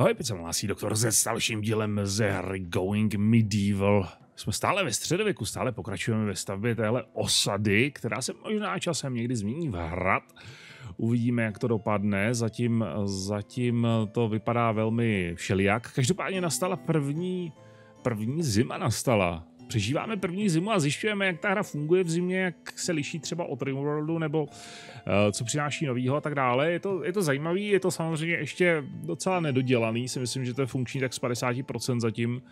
Ahoj, se hlásí doktor se dalším dílem ze hry Going Medieval. Jsme stále ve středověku, stále pokračujeme ve stavbě téhle osady, která se možná časem někdy změní v hrad. Uvidíme, jak to dopadne, zatím, zatím to vypadá velmi všelijak. Každopádně nastala první, první zima nastala přežíváme první zimu a zjišťujeme, jak ta hra funguje v zimě, jak se liší třeba od Rimworldu nebo uh, co přináší novýho a tak dále. Je to, je to zajímavý, je to samozřejmě ještě docela nedodělaný, si myslím, že to je funkční tak z 50% zatím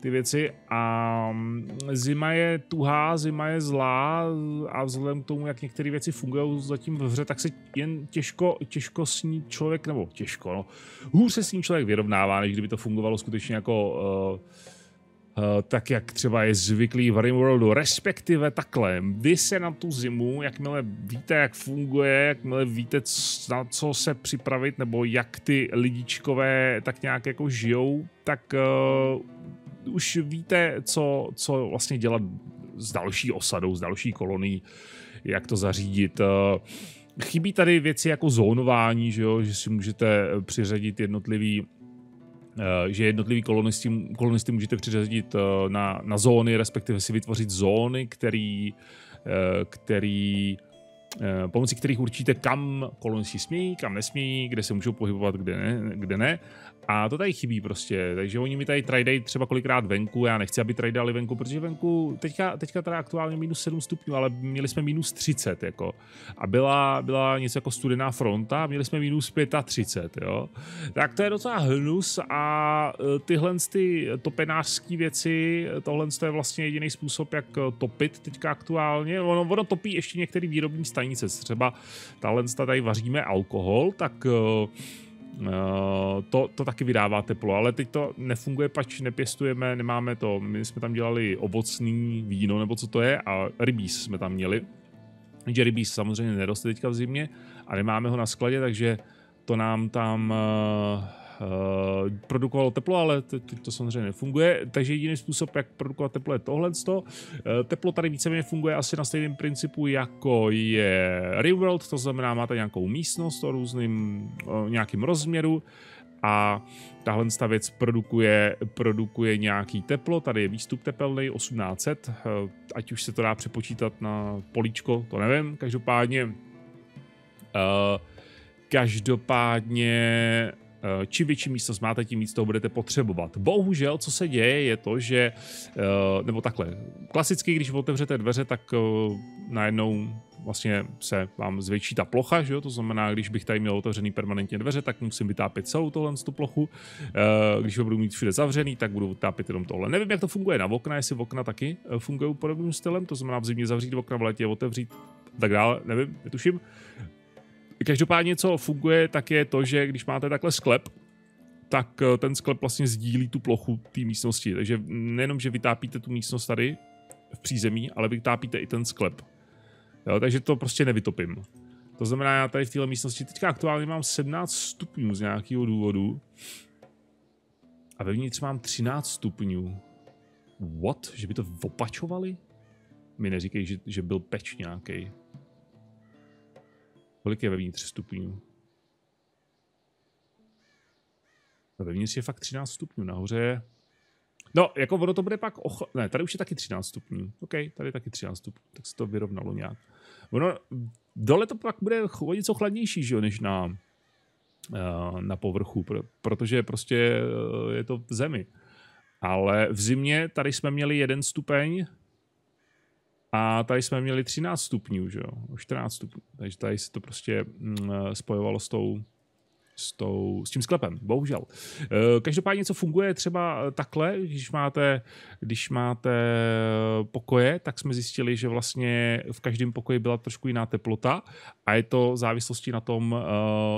ty věci a mm, zima je tuhá, zima je zlá a vzhledem k tomu, jak některé věci fungují zatím v hře, tak se jen těžko, těžko s ní člověk, nebo těžko, no, hůř se s ní člověk vyrovnává, než kdyby to fungovalo skutečně jako uh, Eh, tak jak třeba je zvyklý v Rimworldu, respektive takhle, vy se na tu zimu, jakmile víte, jak funguje, jakmile víte, na co se připravit, nebo jak ty lidičkové tak nějak jako žijou, tak uh, už víte, co, co vlastně dělat s další osadou, s další kolonií, jak to zařídit. Uh, chybí tady věci jako zónování, že, jo? že si můžete přiřadit jednotlivý Eh, že jednotlivý kolonisty kolonisty můžete přiřadit eh, na, na zóny, respektive si vytvořit zóny, který, eh, který pomocí kterých určíte, kam kolonisti smějí, kam nesmějí, kde se můžou pohybovat, kde ne. Kde ne. A to tady chybí prostě, takže oni mi tady tradejí třeba kolikrát venku, já nechci, aby trajdali venku, protože venku teďka, teďka teda aktuálně minus 7 stupňů, ale měli jsme minus 30 jako a byla, byla něco jako studená fronta, měli jsme minus 35, jo. Tak to je docela hnus a e, tyhle ty topenářské věci, tohle to je vlastně jediný způsob, jak e, topit teďka aktuálně. Ono, ono topí ještě některé výrobní stanice, třeba tahle tady vaříme alkohol, tak uh, Eh, to, to taky vydává teplo, ale teď to nefunguje, pač nepěstujeme, nemáme to. My jsme tam dělali ovocný víno, nebo co to je, a rybíz jsme tam měli. Že Bees samozřejmě neroste teďka v zimě a nemáme ho na skladě, takže to nám tam eh, Eh, produkovalo teplo, ale teď to samozřejmě nefunguje, takže jediný způsob, jak produkovat teplo, je tohle. Eh, teplo tady víceméně funguje asi na stejném principu, jako je ReWorld, to znamená, máte nějakou místnost o různým, o nějakým rozměru, a tahle ta věc produkuje, produkuje nějaký teplo, tady je výstup tepelný 1800, eh, ať už se to dá přepočítat na políčko, to nevím, každopádně uh, každopádně Eh, čím větší místnost máte, tím víc toho budete potřebovat. Bohužel, co se děje, je to, že, eh, nebo takhle, klasicky, když otevřete dveře, tak eh, najednou vlastně se vám zvětší ta plocha, že jo? to znamená, když bych tady měl otevřený permanentně dveře, tak musím vytápět celou tohle tu plochu. Když ho budu mít všude zavřený, tak budu vytápět jenom tohle. Nevím, jak to funguje na okna, jestli okna taky fungují podobným stylem, to znamená v zimě zavřít okna, v letě otevřít tak dále, nevím, netuším. Každopádně, co funguje, tak je to, že když máte takhle sklep, tak eh, ten sklep vlastně sdílí tu plochu té místnosti. Takže nejenom, že vytápíte tu místnost tady v přízemí, ale vytápíte i ten sklep. Jo, takže to prostě nevytopím. To znamená, já tady v této místnosti teďka aktuálně mám 17 stupňů z nějakého důvodu. A vevnitř mám 13 stupňů. What? Že by to opačovali? Mi neříkej, že, že byl peč nějaký. Kolik je vevnitř stupňů? No, vevnitř je fakt 13 stupňů, nahoře je... No, jako ono to bude pak... Ocho... Ne, tady už je taky 13 stupňů. OK, tady je taky 13 stupňů, tak se to vyrovnalo nějak. Ono, dole to pak bude o něco chladnější, že jo, než na, eh, na povrchu, protože prostě eh, je to v zemi. Ale v zimě tady jsme měli jeden stupeň, a tady jsme měli 13 stupňů, že jo? 14 stupňů. Takže tady se to prostě mm, spojovalo s tou s, tou, s tím sklepem, bohužel. Eh, každopádně, co funguje třeba eh, takhle, když máte, když máte eh, pokoje, tak jsme zjistili, že vlastně v každém pokoji byla trošku jiná teplota a je to závislosti na tom,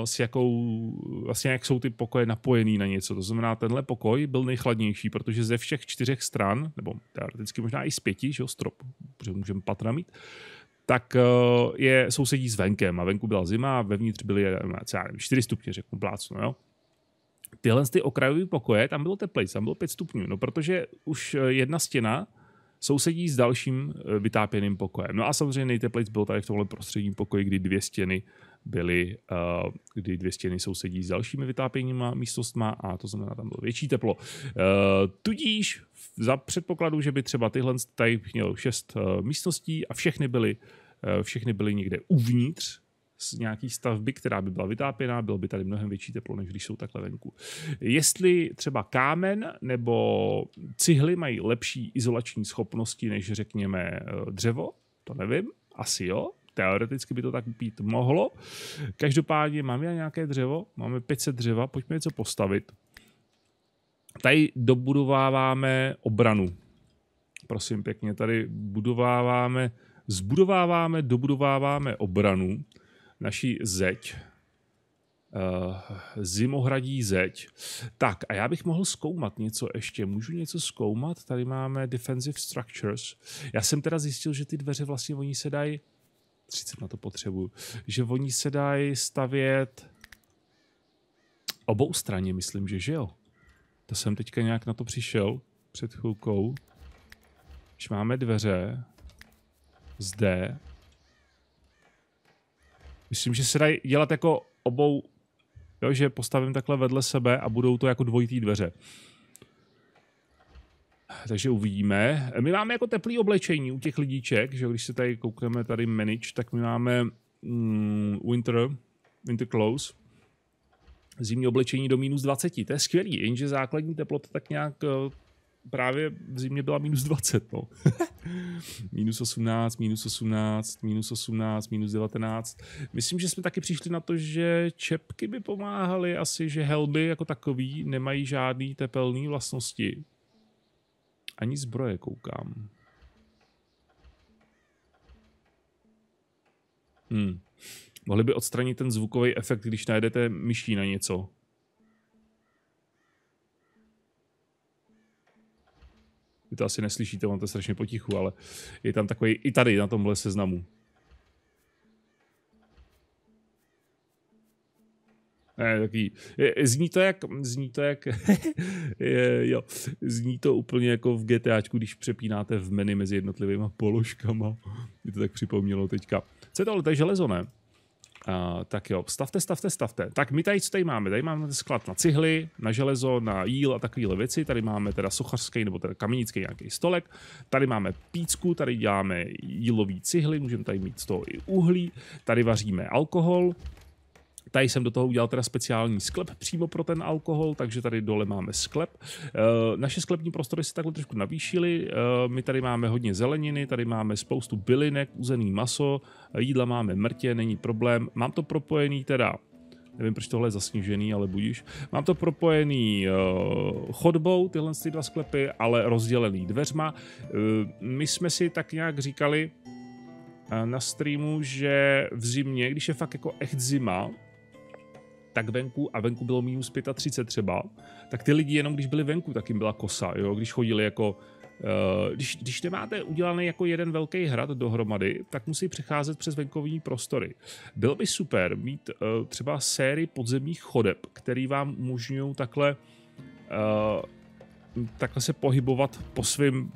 s jakou, vlastně jak jsou ty pokoje napojený na něco. To znamená, tenhle pokoj byl nejchladnější, protože ze všech čtyřech stran, nebo teoreticky možná i z pěti, že jo, strop, protože můžeme patra mít, tak eh, je sousedí s venkem a venku byla zima a vevnitř byly já nevím, 4 stupně, řeknu plácu, jo. Tyhle ty okrajové pokoje, tam bylo teplej, tam bylo 5 stupňů, no protože už eh, jedna stěna sousedí s dalším eh, vytápěným pokojem. No a samozřejmě nejteplejc byl tady v tomhle prostředním pokoji, kdy dvě stěny byly, eh, kdy dvě stěny sousedí s dalšími vytápěnými místnostma a to znamená, tam bylo větší teplo. Eh, tudíž za předpokladu, že by třeba tyhle tady měl šest eh, místností a všechny byly, všechny byly někde uvnitř z nějaký stavby, která by byla vytápěná, bylo by tady mnohem větší teplo, než když jsou takhle venku. Jestli třeba kámen nebo cihly mají lepší izolační schopnosti než řekněme dřevo, to nevím, asi jo, teoreticky by to tak být mohlo. Každopádně máme nějaké dřevo, máme 500 dřeva, pojďme něco postavit. Tady dobudováváme obranu. Prosím pěkně, tady budováváme, zbudováváme, dobudováváme obranu, naší zeď, Uh, zimohradí zeď. Tak a já bych mohl zkoumat něco ještě. Můžu něco zkoumat? Tady máme Defensive Structures. Já jsem teda zjistil, že ty dveře vlastně oni se dají 30 na to potřebuju, že oni se dají stavět obou straně, myslím, že, že jo. To jsem teďka nějak na to přišel před chvilkou. Když máme dveře, zde, myslím, že se dají dělat jako obou, jo, že postavím takhle vedle sebe a budou to jako dvojitý dveře takže uvidíme. My máme jako teplý oblečení u těch lidíček, že když se tady koukneme tady menič, tak my máme mm, winter, winter clothes, zimní oblečení do minus 20. To je skvělý, jenže základní teplota tak nějak eh, právě v zimě byla minus 20. No. minus 18, minus 18, minus 18, minus 19. Myslím, že jsme taky přišli na to, že čepky by pomáhaly asi, že helby jako takový nemají žádný tepelný vlastnosti ani zbroje, koukám. Hmm. Mohli by odstranit ten zvukový efekt, když najdete myší na něco. Vy to asi neslyšíte, on to je strašně potichu, ale je tam takový i tady na tomhle seznamu. Ne, taký, zní to jak, zní to jak, je, jo, zní to úplně jako v GTAčku, když přepínáte v menu mezi jednotlivými položkama. Mě to tak připomnělo teďka. Co je to ale, to je železo, ne? A, tak jo, stavte, stavte, stavte. Tak my tady, co tady máme? Tady máme sklad na cihly, na železo, na jíl a takovéhle věci. Tady máme teda sochařský nebo teda kamenický nějaký stolek. Tady máme pícku, tady děláme jílový cihly, můžeme tady mít z toho i uhlí. Tady vaříme alkohol, Tady jsem do toho udělal teda speciální sklep přímo pro ten alkohol, takže tady dole máme sklep. Eh, naše sklepní prostory se takhle trošku navýšily. Eh, my tady máme hodně zeleniny, tady máme spoustu bylinek, uzený maso, jídla máme mrtě, není problém. Mám to propojený teda nevím, proč tohle je zasněžený, ale budíš. Mám to propojený uh, chodbou, tyhle ty dva sklepy, ale rozdělený dveřma. Uh, my jsme si tak nějak říkali uh, na streamu, že v zimě, když je fakt jako echt zima, tak venku a venku bylo minus 35 třeba, tak ty lidi jenom když byli venku, tak jim byla kosa, jo? když chodili jako eh, když, když nemáte udělaný jako jeden velký hrad dohromady, tak musí přecházet přes venkovní prostory. Bylo by super mít uh, třeba sérii podzemních chodeb, které vám umožňují takhle, uh, takhle se pohybovat po svém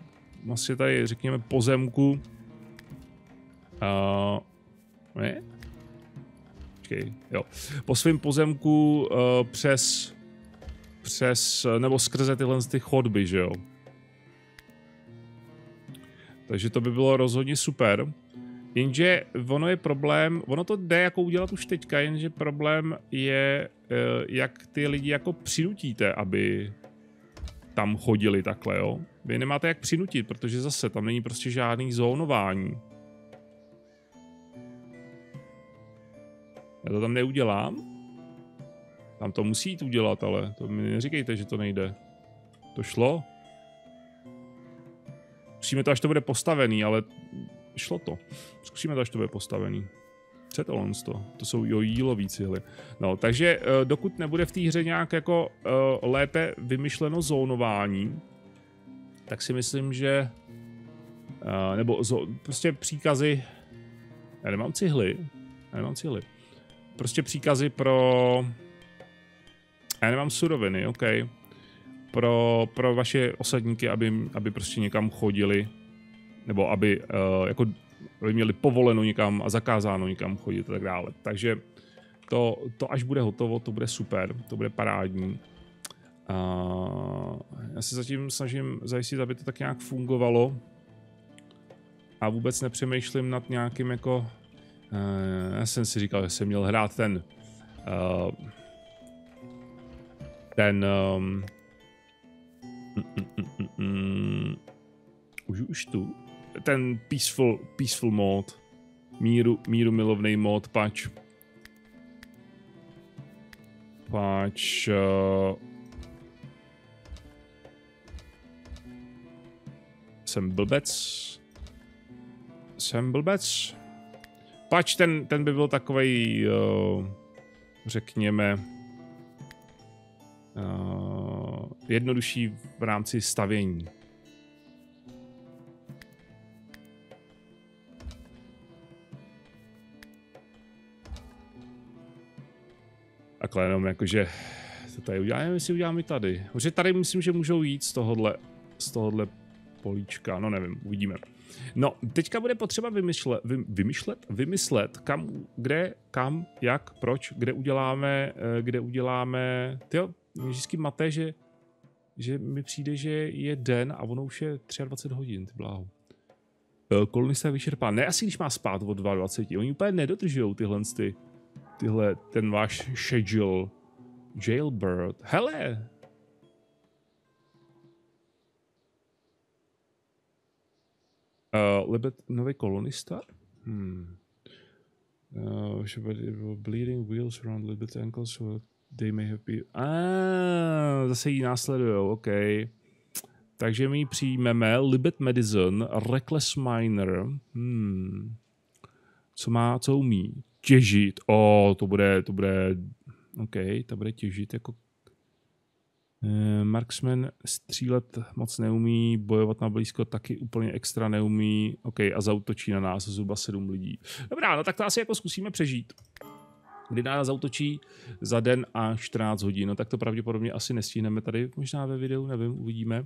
vlastně tady řekněme pozemku. Uh, ne? počkej, jo. Po svém pozemku uh, přes, přes, eh, nebo skrze tyhle ty chodby, že jo. Takže to by bylo rozhodně super. Jenže ono je problém, ono to jde jako udělat už teďka, jenže problém je, eh, jak ty lidi jako přinutíte, aby tam chodili takhle, jo. Vy nemáte jak přinutit, protože zase tam není prostě žádný zónování. Já to tam neudělám? Tam to musí jít udělat, ale to mi neříkejte, že to nejde. To šlo? Zkusíme to, až to bude postavený, ale šlo to. Zkusíme to, až to bude postavený. Co je to To jsou jo jílový cihly. No, takže eh, dokud nebude v té hře nějak jako uh, lépe vymyšleno zónování, tak si myslím, že uh, nebo zo, prostě příkazy já nemám cihly, já nemám cihly. Prostě příkazy pro... Já nemám suroviny, OK. Pro, pro vaše osadníky, aby, aby prostě někam chodili, nebo aby uh, jako aby měli povoleno někam a zakázáno někam chodit a tak dále. Takže to, to až bude hotovo, to bude super, to bude parádní. Uh, já se zatím snažím zajistit, aby to tak nějak fungovalo a vůbec nepřemýšlím nad nějakým jako Eh, já jsem si říkal, že jsem měl hrát ten uh, ten um, mm, mm, mm, už, už tu ten peaceful, peaceful mod míru, míru milovný mod pač pač uh, jsem blbec jsem blbec Pač ten, ten by byl takový, uh, eh, řekněme, uh, jednodušší v rámci stavění. Takhle jenom jakože to tady uděláme, nevím, jestli uděláme tady. Protože tady myslím, že můžou jít z tohohle, z tohohle políčka, no nevím, uvidíme. No, teďka bude potřeba vymyšle, vy, vymyšlet, vymyslet, kam, kde, kam, jak, proč, kde uděláme, eh, kde uděláme, jo, vždycky maté, že, že mi přijde, že je den a ono už je 23 hodin, ty bláho. Eh, kolonista je vyčerpá. Ne, asi když má spát od 22. Oni úplně nedodržují tyhle, ty, tyhle ten váš schedule. Jailbird. Hele, Uh, Libet, nový kolonista? Hmm. Uh, bleeding wheels around Libet ankles so they may have been... Ah, zase ji následují, OK. Takže my přijmeme Libet Medicine, Reckless Miner. Hmm. Co má, co umí? Těžit. O, oh, to bude, to bude, OK, to bude těžit jako Eh, marksman střílet moc neumí, bojovat na blízko taky úplně extra neumí. OK, a zautočí na nás zhruba sedm lidí. Dobrá, no tak to asi jako zkusíme přežít. Kdy nás zautočí za den a 14 hodin, no tak to pravděpodobně asi nestihneme tady, možná ve videu, nevím, uvidíme.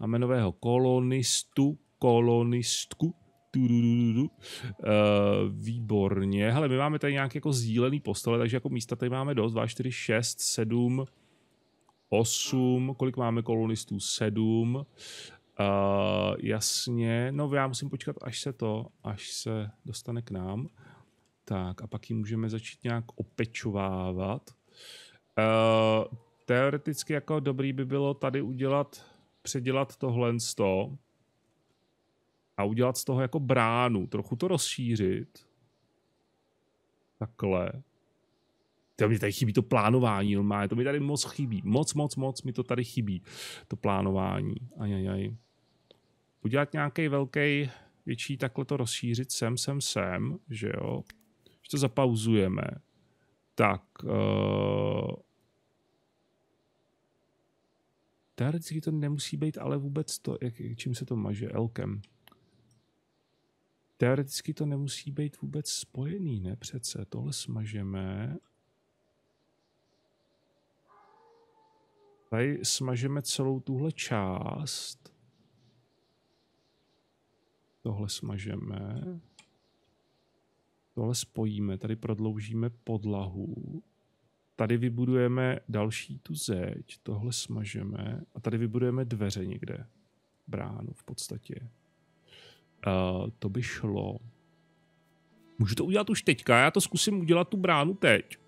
Máme nového kolonistu, kolonistku, du du du du Uh, výborně. Hele, my máme tady nějak jako sdílený postele, takže jako místa tady máme dost. 2, 4, 6, 7, 8, kolik máme kolonistů? 7. Uh, eh, jasně, no já musím počkat, až se to, až se dostane k nám. Tak a pak ji můžeme začít nějak opečovávat. Uh, teoreticky jako dobrý by bylo tady udělat, předělat tohle z toho a udělat z toho jako bránu, trochu to rozšířit. Takhle to mi tady chybí to plánování, normálně, to mi tady moc chybí, moc, moc, moc mi to tady chybí, to plánování, ajajaj. Udělat nějaký velký, větší, takhle to rozšířit sem, sem, sem, že jo, když to zapauzujeme, tak uh, teoreticky to nemusí být, ale vůbec to, jak, čím se to maže, elkem. Teoreticky to nemusí být vůbec spojený, ne přece. Tohle smažeme Tady smažeme celou tuhle část. Tohle smažeme. Hmm. Tohle spojíme, tady prodloužíme podlahu. Tady vybudujeme další tu zeď, tohle smažeme a tady vybudujeme dveře někde. Bránu v podstatě. Uh, to by šlo. Můžu to udělat už teďka, já to zkusím udělat tu bránu teď.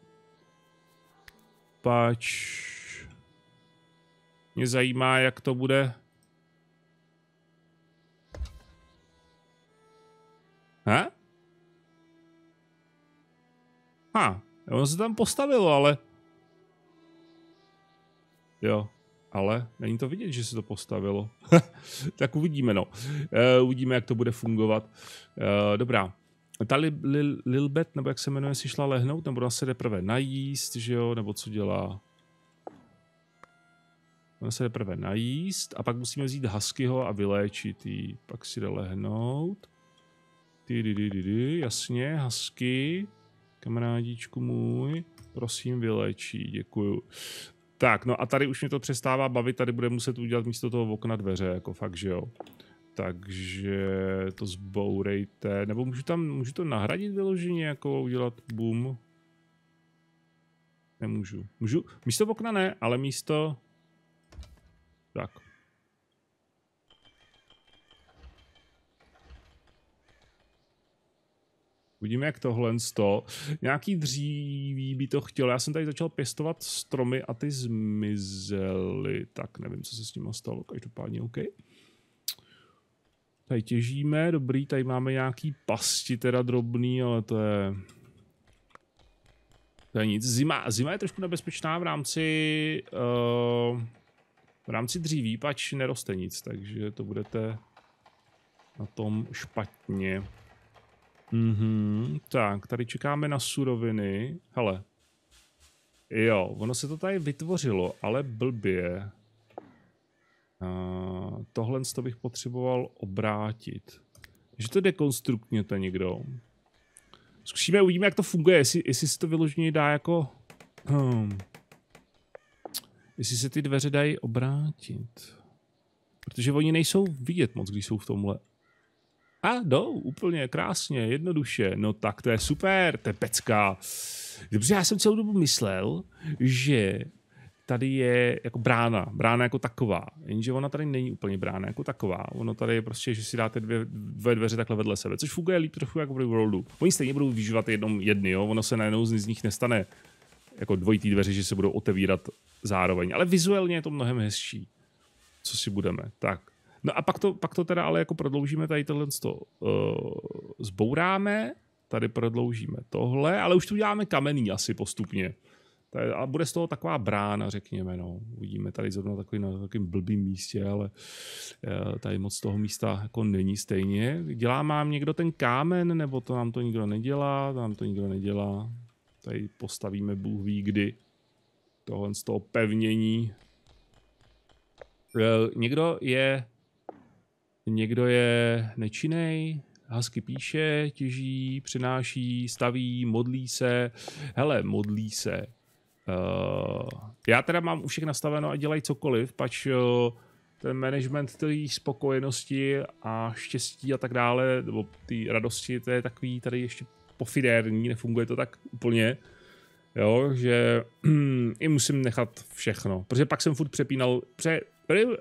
Pač mě zajímá, jak to bude. He? Ha, ono se tam postavilo, ale... Jo, ale není to vidět, že se to postavilo. tak uvidíme, no. Uh, uvidíme, jak to bude fungovat. Uh, dobrá. Ta li, li, nebo jak se jmenuje, si šla lehnout, nebo ona se prvé najíst, že jo, nebo co dělá? musíme se teprve najíst a pak musíme vzít Huskyho a vyléčit jí. Pak si jde lehnout. Ty, ty, ty, ty, ty, Jasně, Husky, kamarádičku můj, prosím vylečí, děkuju. Tak, no a tady už mě to přestává bavit, tady bude muset udělat místo toho okna dveře, jako fakt, že jo. Takže to zbourejte, nebo můžu tam, můžu to nahradit vyloženě, jako udělat boom. Nemůžu. Můžu, místo okna ne, ale místo tak. Uvidíme, jak tohle to. Nějaký dříví by to chtěl. Já jsem tady začal pěstovat stromy a ty zmizely. Tak nevím, co se s nimi stalo. Každopádně OK. Tady těžíme, dobrý, tady máme nějaký pasti teda drobný, ale to je... To je nic. Zima, zima je trošku nebezpečná v rámci... Uh v rámci dříví, pač neroste nic, takže to budete na tom špatně. Mhm, tak, tady čekáme na suroviny. Hele. Jo, ono se to tady vytvořilo, ale blbě. Uh, tohle to bych potřeboval obrátit. Že to to někdo. Zkusíme, uvidíme, jak to funguje, jestli, jestli se to vyloženě dá jako... Hmm jestli se ty dveře dají obrátit. Protože oni nejsou vidět moc, když jsou v tomhle. A jdou, úplně krásně, jednoduše. No tak to je super, to je pecka. Dobře, já jsem celou dobu myslel, že tady je jako brána, brána jako taková. Jenže ona tady není úplně brána jako taková. Ono tady je prostě, že si dáte dvě, dvě dveře takhle vedle sebe, což funguje líp trochu jako v Worldu. Oni stejně budou využívat jednom jedny, jo? ono se najednou z nich nestane jako dvojitý dveře, že se budou otevírat zároveň, ale vizuálně je to mnohem hezčí, co si budeme, tak. No a pak to, pak to teda ale jako prodloužíme tady tohle, to uh, eh, zbouráme, tady prodloužíme tohle, ale už tu děláme kamenný asi postupně. Tady, a bude z toho taková brána, řekněme, no. Uvidíme tady zrovna takový na takovým blbým místě, ale uh, tady moc toho místa jako není stejně. Dělá mám někdo ten kámen, nebo to nám to nikdo nedělá, nám to nikdo nedělá. Tady postavíme Bůh ví kdy tohle z toho pevnění. E, někdo je někdo je nečinej, hasky píše, těží, přináší, staví, modlí se. Hele, modlí se. Uh, já teda mám všech nastaveno a dělají cokoliv, pač uh, ten management té spokojenosti a štěstí a tak dále, nebo ty radosti, to je takový tady ještě pofidérní, nefunguje to tak úplně. Uh, jo, že i musím nechat všechno, protože pak jsem furt přepínal, pře,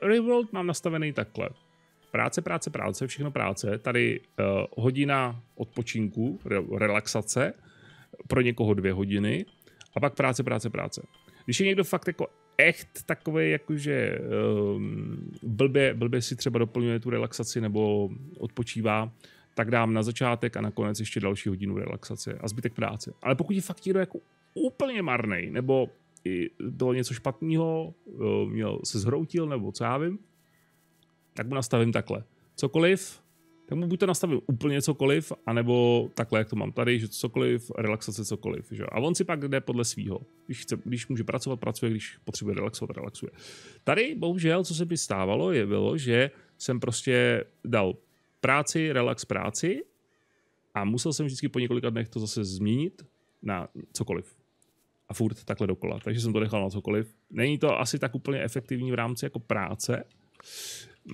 Reworld mám nastavený takhle, práce, práce, práce, všechno práce, tady uh, hodina odpočinku, re, relaxace, pro někoho dvě hodiny a pak práce, práce, práce. Když je někdo fakt jako echt takový, jakože um, ehm, blbě, blbě si třeba doplňuje tu relaxaci nebo odpočívá, tak dám na začátek a nakonec ještě další hodinu relaxace a zbytek práce. Ale pokud je fakt někdo jako úplně marný, nebo bylo něco špatného, měl se zhroutil, nebo co já vím, tak mu nastavím takhle. Cokoliv, tak mu buď to nastavím úplně cokoliv, anebo takhle, jak to mám tady, že cokoliv, relaxace cokoliv. Že? A on si pak jde podle svýho. Když, chce, když může pracovat, pracuje, když potřebuje relaxovat, relaxuje. Tady, bohužel, co se by stávalo, je bylo, že jsem prostě dal práci, relax, práci a musel jsem vždycky po několika dnech to zase změnit na cokoliv a furt takhle dokola. Takže jsem to nechal na cokoliv. Není to asi tak úplně efektivní v rámci jako práce.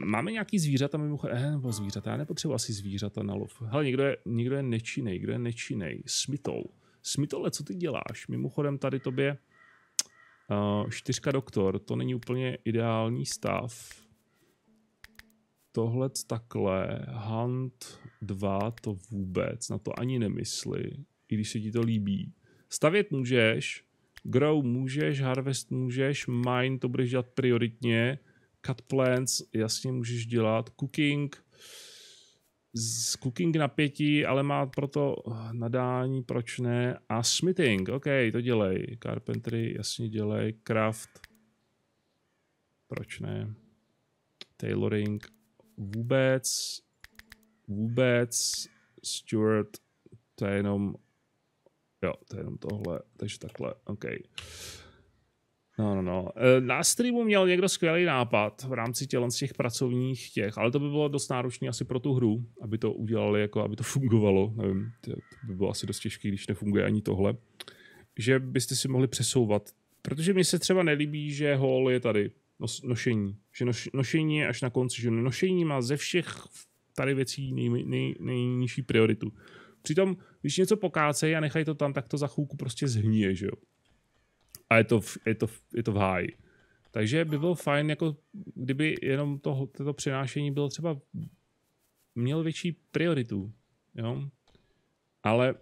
Máme nějaký zvířata mimochodem, eh, nebo zvířata, já nepotřebuji asi zvířata na lov. Hele, někdo je, někdo je nečinej, kdo je nečinej, smitou. Smitole, co ty děláš? Mimochodem tady tobě uh, čtyřka doktor, to není úplně ideální stav. Tohle takhle, Hunt 2 to vůbec, na to ani nemysli, i když se ti to líbí. Stavět můžeš, grow můžeš, harvest můžeš, mine to budeš dělat prioritně, cut plants jasně můžeš dělat, cooking, z cooking na pěti, ale má proto eh, nadání, proč ne, a smithing, ok, to dělej, carpentry jasně dělej, craft, proč ne, tailoring, vůbec, vůbec, steward, to je jenom Jo, to je jenom tohle, takže takhle, OK. No, no, no. E, na streamu měl někdo skvělý nápad v rámci tělen z těch pracovních těch, ale to by bylo dost náročné asi pro tu hru, aby to udělali, jako aby to fungovalo. Nevím, to by bylo asi dost těžké, když nefunguje ani tohle. Že byste si mohli přesouvat. Protože mi se třeba nelíbí, že hol je tady, nos, nošení. Že noš, nošení je až na konci, že nošení má ze všech tady věcí nej, nej, nejnižší prioritu. Přitom, když něco pokácejí a nechají to tam, tak to za chvilku prostě zhníje, že jo. A je to, v, je to, v, je to v háji. Takže by bylo fajn, jako kdyby jenom to, toto přenášení bylo třeba měl větší prioritu, jo. Ale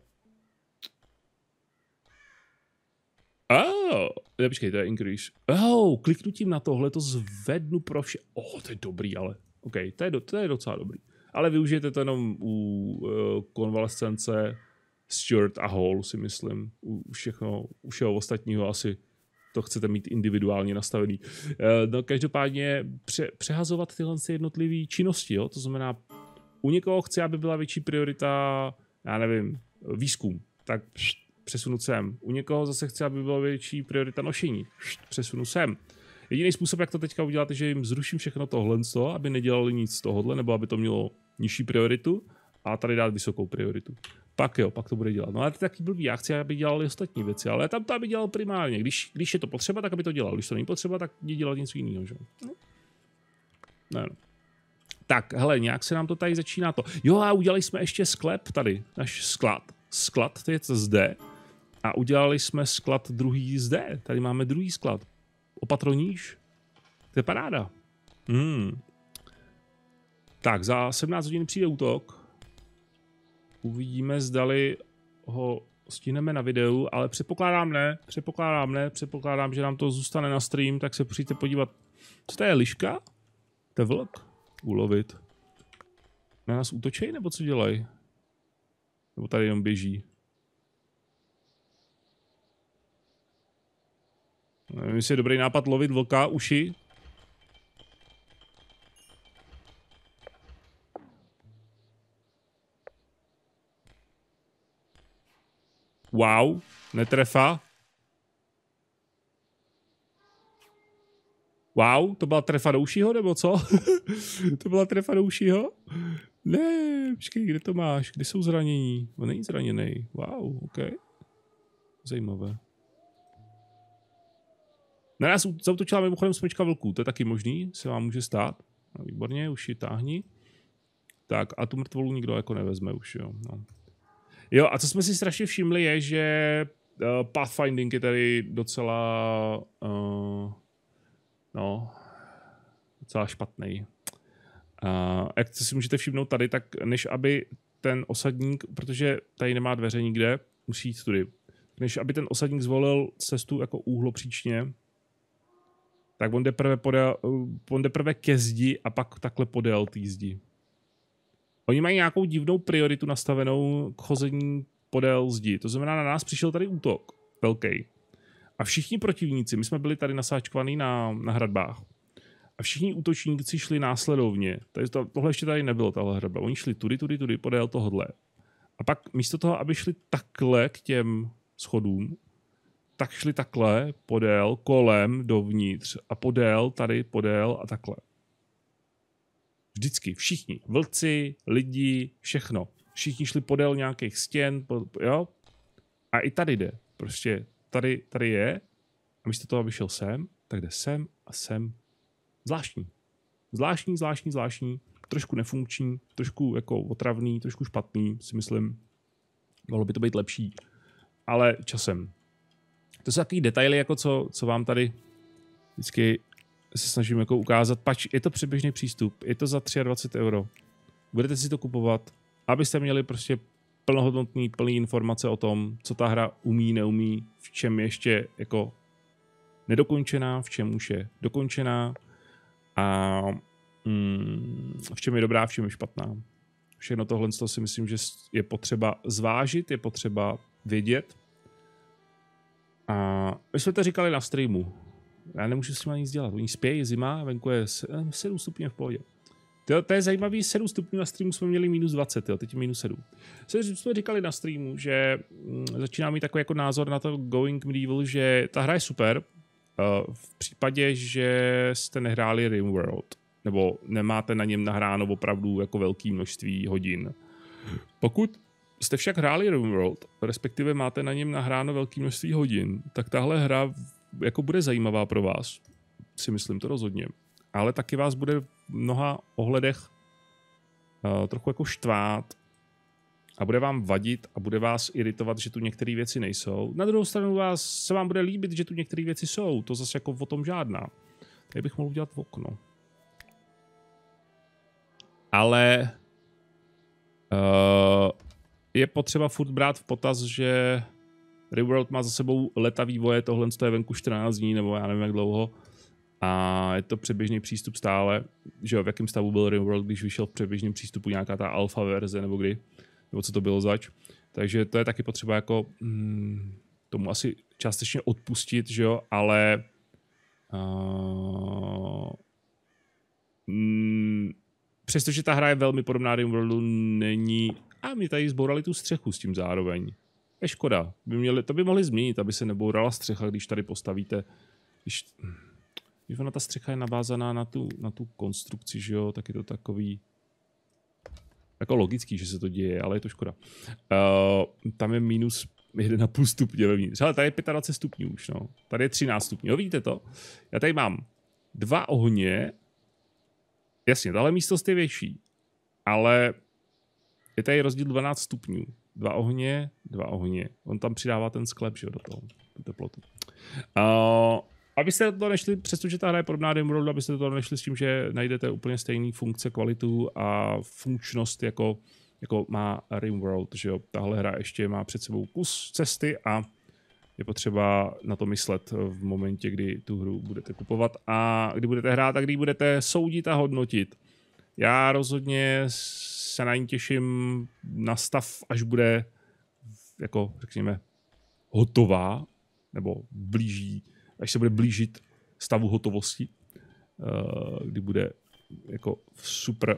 Oh, počkej, to je increase. Oh, kliknutím na tohle to zvednu pro vše. Oh, to je dobrý, ale. OK, to je, do, to je docela dobrý ale využijete to jenom u eh, konvalescence Stuart a Hall, si myslím. U, všechno, u všeho ostatního asi to chcete mít individuálně nastavený. Eh, no, každopádně pře, přehazovat tyhle jednotlivé činnosti, jo? to znamená, u někoho chci, aby byla větší priorita, já nevím, výzkum, tak přesunu sem. U někoho zase chci, aby byla větší priorita nošení, přesunu sem. Jediný způsob, jak to teďka udělat, je, že jim zruším všechno tohle, aby nedělali nic z tohohle, nebo aby to mělo nižší prioritu a tady dát vysokou prioritu. Pak jo, pak to bude dělat. No ale to je taky blbý, já chci, aby dělali ostatní věci, ale tam to, aby dělal primárně. Když, když je to potřeba, tak aby to dělal. Když to není potřeba, tak je dělat něco jiného, že? Ne, no. no Tak, hele, nějak se nám to tady začíná to. Jo, a udělali jsme ještě sklep tady, náš sklad. Sklad, to je zde. A udělali jsme sklad druhý zde. Tady máme druhý sklad opatroníš? To je paráda. Hmm. Tak, za 17 hodin přijde útok. Uvidíme, zdali ho stihneme na videu, ale předpokládám ne, předpokládám ne, předpokládám, že nám to zůstane na stream, tak se přijďte podívat. Co to je, liška? To je vlk? Ulovit. Na nás útočej, nebo co dělají? Nebo tady jenom běží? Nevím, jestli je dobrý nápad lovit vlka uši. Wow, netrefa. Wow, to byla trefa do ušího, nebo co? to byla trefa do ušího? Ne, počkej, kde to máš? Kde jsou zranění? On není zraněný. Wow, ok. Zajímavé. Na no nás zautočila mimochodem smečka vlků, to je taky možný, se vám může stát. No, výborně, už ji táhni. Tak a tu mrtvolu nikdo jako nevezme už, jo. No. Jo, a co jsme si strašně všimli je, že uh, pathfinding je tady docela uh, no, docela špatný. Uh, eh, jak si můžete všimnout tady, tak než aby ten osadník, protože tady nemá dveře nikde, musí jít tudy, než aby ten osadník zvolil cestu jako úhlopříčně, tak on teprve, podel, on teprve ke zdi a pak takhle podél té zdi. Oni mají nějakou divnou prioritu nastavenou k chození podél zdi. To znamená, na nás přišel tady útok velký. A všichni protivníci, my jsme byli tady nasáčkovaní na, na hradbách. A všichni útočníci šli následovně. Tady to, tohle ještě tady nebylo, tahle hradba. Oni šli tudy, tudy, tudy, podél tohohle. A pak místo toho, aby šli takhle k těm schodům, tak šli takhle, podél, kolem, dovnitř a podél, tady, podél a takhle. Vždycky, všichni. Vlci, lidi, všechno. Všichni šli podél nějakých stěn, jo? A i tady jde. Prostě tady, tady je a místo toho, aby šel sem, tak jde sem a sem. Zvláštní. Zvláštní, zvláštní, zvláštní. Trošku nefunkční, trošku jako otravný, trošku špatný, si myslím. Mohlo by to být lepší, ale časem to jsou takový detaily, jako co, co vám tady vždycky se snažím jako ukázat. Pač je to předběžný přístup, je to za 23 euro. Budete si to kupovat, abyste měli prostě plnohodnotný, plný informace o tom, co ta hra umí, neumí, v čem ještě jako nedokončená, v čem už je dokončená a mm, v čem je dobrá, v čem je špatná. Všechno tohle si myslím, že je potřeba zvážit, je potřeba vědět a my jsme to říkali na streamu. Já nemůžu s nimi nic dělat. Oni spějí, zima, venku je 7 eh, stupňů v pohodě. To, to je zajímavý, 7 stupňů na streamu jsme měli minus 20, jo, teď minus 7. Se, jsme říkali na streamu, že mm, začíná mít takový jako názor na to Going Medieval, že ta hra je super, uh, v případě, že jste nehráli RimWorld, nebo nemáte na něm nahráno opravdu jako velké množství hodin. Pokud jste však hráli RimWorld, respektive máte na něm nahráno velké množství hodin, tak tahle hra jako bude zajímavá pro vás, si myslím to rozhodně. Ale taky vás bude v mnoha ohledech uh, trochu jako štvát a bude vám vadit a bude vás iritovat, že tu některé věci nejsou. Na druhou stranu vás se vám bude líbit, že tu některé věci jsou, to zase jako o tom žádná. Tady bych mohl udělat v okno. Ale eh, je potřeba furt brát v potaz, že Reworld má za sebou leta vývoje, tohle je venku 14 dní, nebo já nevím jak dlouho. A je to přeběžný přístup stále, že jo, v jakém stavu byl Reworld, když vyšel v přeběžném přístupu nějaká ta alfa verze, nebo kdy, nebo co to bylo zač. Takže to je taky potřeba jako hmm, tomu asi částečně odpustit, že jo, ale uh, hmm, přestože ta hra je velmi podobná Rimworldu, není a my tady zbourali tu střechu s tím zároveň. Je škoda. By měli, to by mohli změnit, aby se nebourala střecha, když tady postavíte... Když, když ona ta střecha je navázaná na tu, na tu konstrukci, že jo, tak je to takový jako logický, že se to děje, ale je to škoda. Uh, tam je minus 1,5 stupně vevnitř. Ale tady je 25 stupňů už, no. Tady je 13 stupňů, vidíte to? Já tady mám dva ohně, jasně, tahle místnost je větší, ale je tady rozdíl 12 stupňů. Dva ohně, dva ohně. On tam přidává ten sklep, že jo, do toho, tu teplotu. Uh, abyste to nešli, přestože ta hra je podobná Rimworldu, abyste to nešli s tím, že najdete úplně stejný funkce, kvalitu a funkčnost, jako, jako má Rimworld, že jo. Tahle hra ještě má před sebou kus cesty a je potřeba na to myslet v momentě, kdy tu hru budete kupovat a kdy budete hrát a kdy budete soudit a hodnotit. Já rozhodně se na ní těším na stav, až bude jako řekněme hotová, nebo blíží, až se bude blížit stavu hotovosti, eh, kdy bude jako v super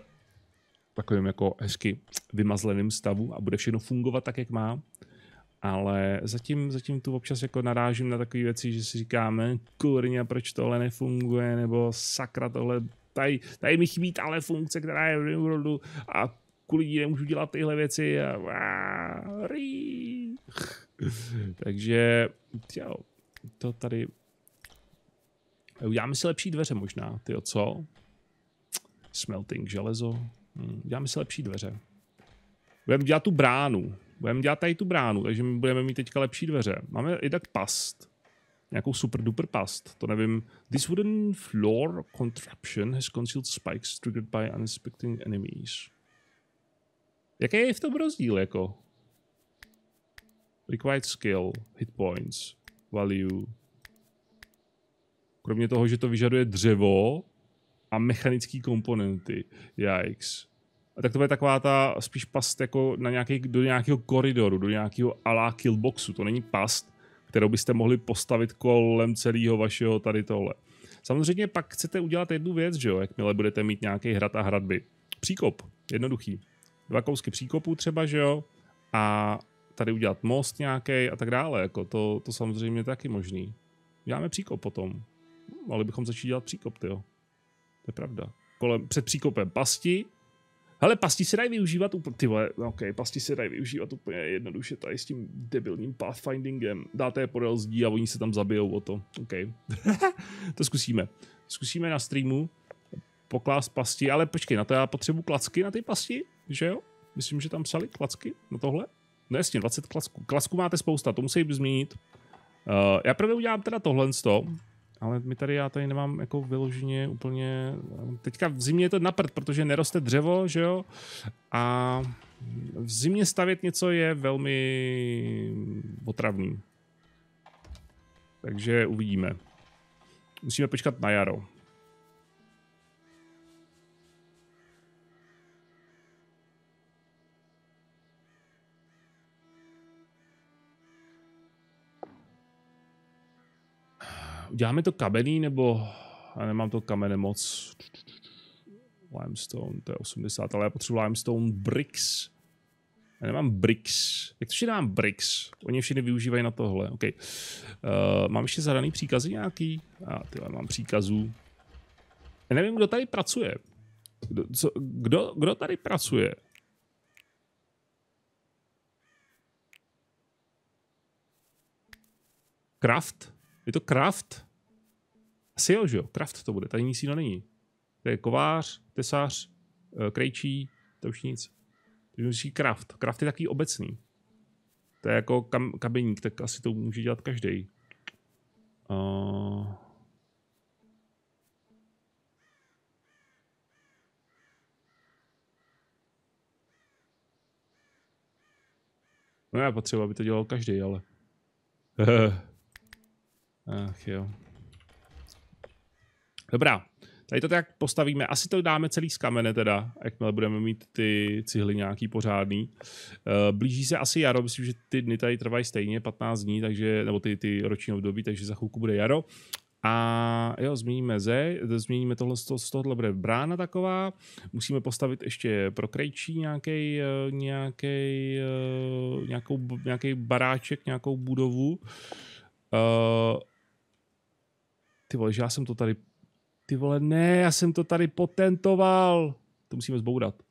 takovým jako hezky vymazleným stavu a bude všechno fungovat tak, jak má. Ale zatím, zatím tu občas jako narážím na takové věci, že si říkáme, kurně, proč tohle nefunguje, nebo sakra, tohle, tady, tady mi chybí tahle funkce, která je v Worldu a půlku lidí nemůžu dělat tyhle věci a takže jo, to tady uděláme si lepší dveře možná, ty co? Smelting železo. Hmm, uděláme si lepší dveře. Budeme dělat tu bránu. Budeme dělat tady tu bránu, takže my budeme mít teďka lepší dveře. Máme i tak past nějakou super duper past, to nevím. This wooden floor contraption has concealed spikes triggered by unexpected enemies. Jaký je v tom rozdíl, jako? Required skill, hit points, value. Kromě toho, že to vyžaduje dřevo a mechanické komponenty. Yikes. A tak to je taková ta spíš past jako na nějaký, do nějakého koridoru, do nějakého ala killboxu. To není past, kterou byste mohli postavit kolem celého vašeho tady tohle. Samozřejmě pak chcete udělat jednu věc, že jo, jakmile budete mít nějaký hrad a hradby. Příkop, jednoduchý dva kousky příkopů třeba, že jo, a tady udělat most nějaký a tak dále, jako to, to samozřejmě je taky možný. Děláme příkop potom, ale bychom začít dělat příkop, jo. To je pravda. Kolem, před příkopem pasti, Hele, pasti se dají využívat úplně, ty vole, no ok, pasti se dají využívat úplně jednoduše tady s tím debilním pathfindingem. Dáte je podél zdí a oni se tam zabijou o to. Ok, to zkusíme. Zkusíme na streamu poklást pasti, ale počkej, na to já potřebuji klacky na ty pasti? že jo? Myslím, že tam psali klacky na tohle. No jasně, 20 klacků. Klacků máte spousta, to musí změnit. Uh, eh, já prvé udělám teda tohle z toho, ale my tady, já tady nemám jako vyloženě úplně, teďka v zimě je to naprd, protože neroste dřevo, že jo, a v zimě stavět něco je velmi otravný. Takže uvidíme. Musíme počkat na jaro. Uděláme to kamenný, nebo... Já nemám to kamene moc. Limestone, to je 80, ale já potřebuji limestone bricks. Já nemám bricks. Jak to dám bricks? Oni všichni využívají na tohle. Okay. Uh, mám ještě zadaný příkazy nějaký? Já ah, tyhle mám příkazů. Já nevím, kdo tady pracuje. Kdo, co, kdo, kdo tady pracuje? Kraft? Je to Kraft? Asi jo, že jo? Kraft to bude, tady nic jiného není. To je kovář, tesář, eh, krejčí, to už nic. To už Kraft. Kraft je takový obecný. To je jako kam, kabeník, tak asi to může dělat každý. Uh... No já potřeba, aby to dělal každý, ale... Ach jo. Dobrá. Tady to tak postavíme. Asi to dáme celý z kamene teda, jakmile budeme mít ty cihly nějaký pořádný. Eh, blíží se asi jaro, myslím, že ty dny tady trvají stejně, 15 dní, takže, nebo ty, ty roční období, takže za chvilku bude jaro. A jo, změníme ze, změníme tohle, z, to, tohohle bude brána taková. Musíme postavit ještě pro krejčí nějaký, eh, nějaký, eh, nějakou, nějaký baráček, nějakou budovu. Uh, ty vole, že já jsem to tady, ty vole, ne, já jsem to tady potentoval. To musíme zbourat.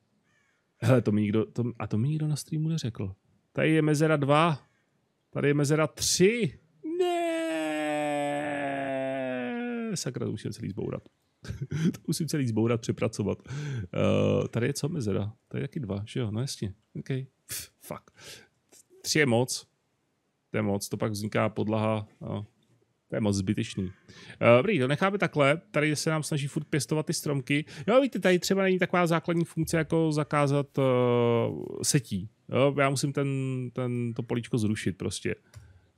Hele, to mi nikdo, to, a to mi nikdo na streamu neřekl. Tady je mezera 2, tady je mezera 3. Ne! Sakra, to musím celý zbourat. to musím celý zbourat, přepracovat. Uh, tady je co mezera? Tady je taky dva, že jo? No jasně. OK. Pff, fuck. Tři je moc. To je moc, to pak vzniká podlaha. No. To je moc zbytečný. Eh, dobrý, to necháme takhle. Tady se nám snaží furt pěstovat ty stromky. Jo, víte, tady třeba není taková základní funkce, jako zakázat uh, setí. Jo, já musím ten, ten, to políčko zrušit prostě.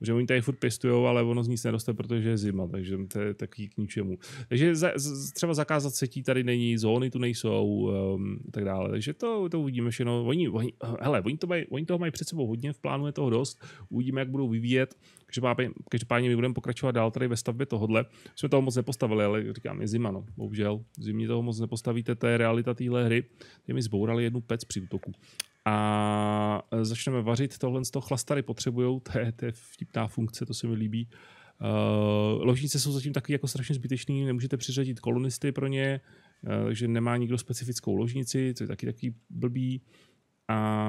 Že oni tady furt pěstují, ale ono z nic neroste, protože je zima, takže to je takový k ničemu. Takže za, třeba zakázat setí tady není, zóny tu nejsou, um, tak dále. Takže to, to uvidíme všechno. Oni, oni, hele, oni, to maj, oni toho mají před sebou hodně, v plánu je toho dost. Uvidíme, jak budou vyvíjet. Každopádně, my budeme pokračovat dál tady ve stavbě tohohle. Jsme toho moc nepostavili, ale říkám, je zima, no, bohužel. Zimní toho moc nepostavíte, to je realita téhle hry. Ty mi zbourali jednu pec při útoku. A e, začneme vařit, tohle z toho chlastary potřebujou, to je, to je vtipná funkce, to se mi líbí. Uh, ložnice jsou zatím taky jako strašně zbytečný, nemůžete přiřadit kolonisty pro ně, uh, takže nemá nikdo specifickou ložnici, to je taky takový blbý. Uh, a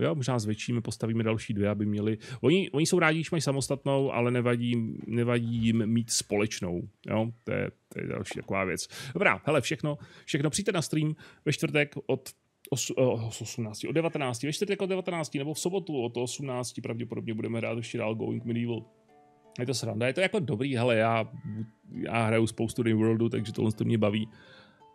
jo, možná zvětšíme, postavíme další dvě, aby měli. Oni, oni jsou rádi, když mají samostatnou, ale nevadí, nevadí jim mít společnou. Jo, to je, to je další taková věc. Dobrá, hele, všechno, všechno. Přijďte na stream ve čtvrtek od 8, 18, eh, od 19, ve čtvrtek od 19, nebo v sobotu od 18, pravděpodobně budeme hrát ještě dál Going Medieval. Je to sranda, je to jako dobrý, hele, já, já hraju spoustu Rim Worldu, takže tohle to mě baví.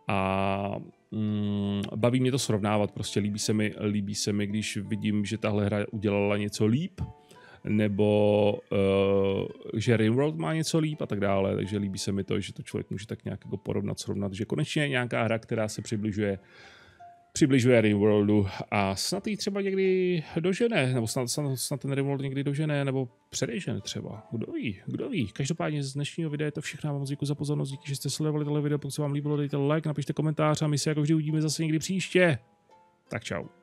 A Mm, baví mě to srovnávat, prostě líbí se, mi, líbí se mi, když vidím, že tahle hra udělala něco líp, nebo uh, že Rimworld má něco líp a tak dále, takže líbí se mi to, že to člověk může tak nějak jako porovnat, srovnat, že konečně je nějaká hra, která se přibližuje uh, přibližuje Rimworldu a snad ji třeba někdy dožene, nebo snad, snad, snad ten Rimworld někdy dožene, nebo předežene třeba. Kdo ví, kdo ví. Každopádně z dnešního videa je to všechno. vám moc děkuji za pozornost, díky, že jste sledovali tohle video. Pokud se vám líbilo, dejte like, napište komentář a my se jako vždy uvidíme zase někdy příště. Tak čau.